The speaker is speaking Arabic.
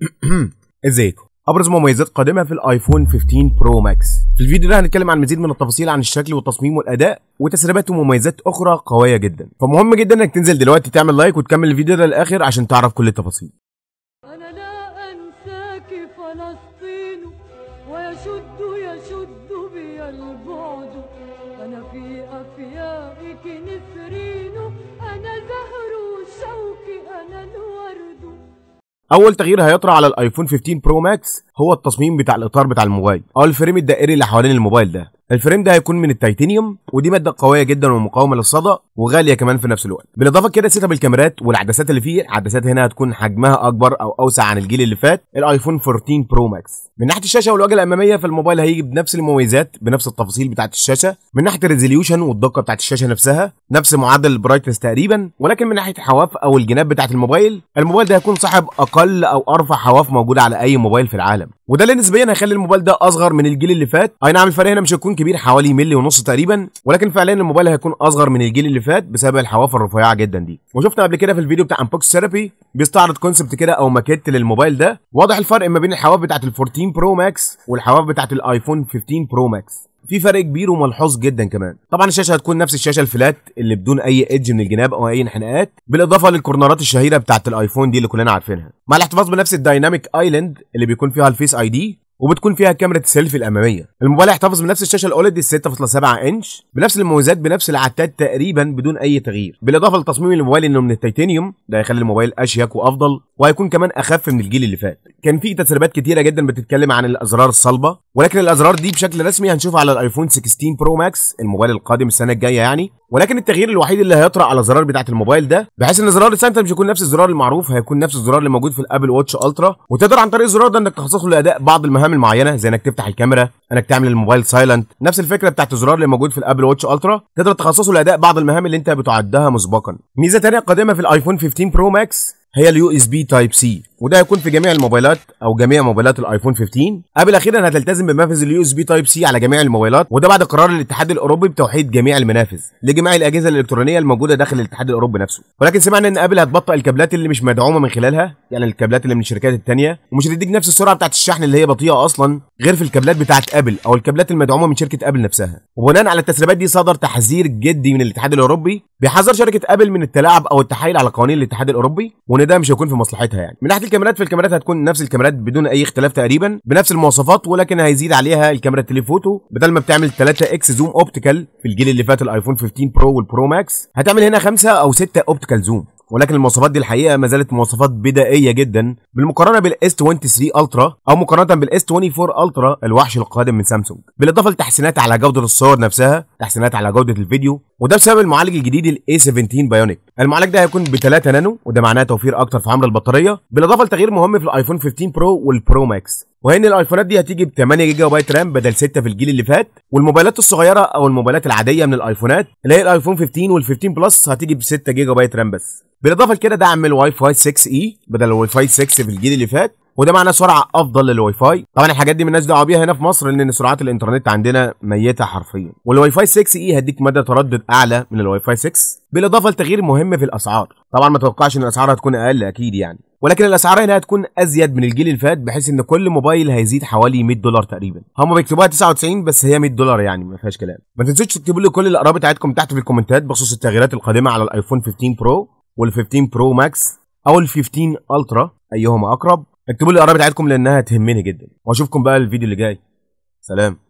ازيكم ابرز مميزات قادمه في الايفون 15 برو ماكس في الفيديو ده هنتكلم عن مزيد من التفاصيل عن الشكل والتصميم والاداء وتسريبات ومميزات اخرى قويه جدا فمهم جدا انك تنزل دلوقتي تعمل لايك وتكمل الفيديو ده للاخر عشان تعرف كل التفاصيل انا لا انساك فلسطين ويشد يشد بي البعد انا في افيائي اول تغيير هيطرى على الايفون 15 برو ماكس هو التصميم بتاع الاطار بتاع الموبايل او الفريم الدائري اللي حوالين الموبايل ده الفريم ده هيكون من التيتانيوم ودي ماده قويه جدا ومقاومه للصدى وغاليه كمان في نفس الوقت بالاضافه كده سيت اب الكاميرات والعدسات اللي فيه العدسات هنا هتكون حجمها اكبر او اوسع عن الجيل اللي فات الايفون 14 برو ماكس من ناحيه الشاشه والواجهه الاماميه فالموبايل هيجي بنفس المميزات بنفس التفاصيل بتاعه الشاشه من ناحيه الريزوليوشن والدقه بتاعه الشاشه نفسها نفس معدل البرايتنس تقريبا ولكن من ناحيه الحواف او الجناب بتاعه الموبايل الموبايل ده هيكون صاحب اقل او ارفع حواف موجوده على اي موبايل في العالم وده اللي نسبيا هيخلي الموبايل ده اصغر من الجيل اللي فات اي نعم الفرق هنا مش هيكون كبير حوالي ملي ونص تقريبا ولكن فعليا الموبايل هيكون اصغر من الجيل اللي فات بسبب الحوافر الرفيعه جدا دي وشفنا قبل كده في الفيديو بتاع انبوكس ثيرابي بيستعرض كونسبت كده او ماكيت للموبايل ده واضح الفرق ما بين الحواف بتاعه ال14 برو ماكس والحواف بتاعه الايفون 15 برو ماكس في فرق كبير وملحوظ جدا كمان طبعا الشاشه هتكون نفس الشاشه الفلات اللي بدون اي ايدج من الجناب او اي انحناءات بالاضافه للكورنرات الشهيره بتاعه الايفون دي اللي كلنا عارفينها مع الاحتفاظ بنفس الدايناميك ايلاند اللي بيكون فيها الفيس اي دي وبتكون فيها كاميرا السيلفي الاماميه الموبايل هيحتفظ بنفس الشاشه الاوليد 6.7 انش بنفس المميزات بنفس العتاد تقريبا بدون اي تغيير بالاضافه لتصميم الموبايل انه من التيتانيوم ده هيخلي الموبايل اشيك وافضل وهيكون كمان اخف من الجيل اللي فات كان في تسريبات كتيره جدا بتتكلم عن الازرار الصلبه ولكن الازرار دي بشكل رسمي هنشوفها على الايفون 16 برو ماكس الموبايل القادم السنه الجايه يعني ولكن التغيير الوحيد اللي هيطرا على الازرار بتاعه الموبايل ده بحيث ان زرار السنتر مش هيكون نفس الزرار المعروف هيكون نفس الزرار اللي موجود في الابل واتش الترا وتقدر عن طريق الزرار ده انك تخصصه لاداء بعض المهام المعينه زي انك تفتح الكاميرا انك تعمل الموبايل سايلنت نفس الفكره بتاعت الزرار اللي موجود في الابل واتش الترا تقدر تخصصه لاداء بعض المهام اللي انت بتعدها مسبقا ميزه ثانيه قادمه في الايفون 15 برو ماكس هي اليو اس بي تايب سي وده هيكون في جميع الموبايلات او جميع موبايلات الايفون 15 قبل اخيرا هتلتزم بمنافذ اليو اس بي تايب سي على جميع الموبايلات وده بعد قرار الاتحاد الاوروبي بتوحيد جميع المنافذ لجميع الاجهزه الالكترونيه الموجوده داخل الاتحاد الاوروبي نفسه ولكن سمعنا ان ابل هتبطئ الكابلات اللي مش مدعومه من خلالها يعني الكابلات اللي من الشركات الثانيه ومش هتديك نفس السرعه بتاعه الشحن اللي هي بطيئه اصلا غير في الكابلات بتاعه ابل او الكابلات المدعومه من شركه ابل نفسها وبناء على التسريبات دي صدر تحذير جدي من الاتحاد الاوروبي بيحذر شركه ابل من التلاعب او التحايل على قوانين الاتحاد الاوروبي وان ده مش هيكون في مصلحتها يعني من ناحيه الكاميرات في الكاميرات هتكون نفس الكاميرات بدون اي اختلاف تقريبا بنفس المواصفات ولكن هيزيد عليها الكاميرا التليفوتو بدل ما بتعمل 3 اكس زوم اوبتيكال في الجيل اللي فات الايفون 15 برو والبرو ماكس هتعمل هنا 5 او 6 اوبتيكال زوم ولكن المواصفات دي الحقيقه ما زالت مواصفات بدائيه جدا بالمقارنه بالاس 23 الترا او مقارنه بالاس 24 الترا الوحش القادم من سامسونج بالاضافه لتحسينات على جوده الصور نفسها تحسينات على جوده الفيديو وده بسبب المعالج الجديد الاي 17 بايونيك المعالج ده هيكون ب 3 نانو وده معناه توفير اكتر في عمر البطاريه بالاضافه لتغيير مهم في الايفون 15 برو والبرو ماكس وهي ان الايفونات دي هتيجي ب 8 جيجا بايت رام بدل 6 في الجيل اللي فات والموبايلات الصغيره او الموبايلات العاديه من الايفونات اللي هي الايفون 15 وال15 بلس هتيجي ب 6 جيجا بايت رام بس بالاضافه لكده دعم الواي فاي 6 اي بدل الواي فاي 6 في الجيل اللي فات وده معناه سرعه افضل للواي فاي طبعا الحاجات دي من الناس دعوه بيها هنا في مصر لان سرعات الانترنت عندنا ميته حرفيا والواي فاي 6 e اي هديك مدى تردد اعلى من الواي فاي 6 بالاضافه لتغيير مهم في الاسعار طبعا ما توقعش ان الاسعار هتكون اقل اكيد يعني ولكن الاسعار هنا هتكون ازيد من الجيل اللي فات بحيث ان كل موبايل هيزيد حوالي 100 دولار تقريبا هم بيكتبوها 99 بس هي 100 دولار يعني ما فيهاش كلام ما تنسوش تكتبوا لي كل الاراء بتاعتكم تحت في الكومنتات بخصوص التغييرات القادمه على الايفون 15 برو وال15 برو ماكس او ال15 الترا ايهما اقرب اكتبوا لي الاراء بتاعتكم لانها هتهمني جدا واشوفكم بقى الفيديو اللي جاي سلام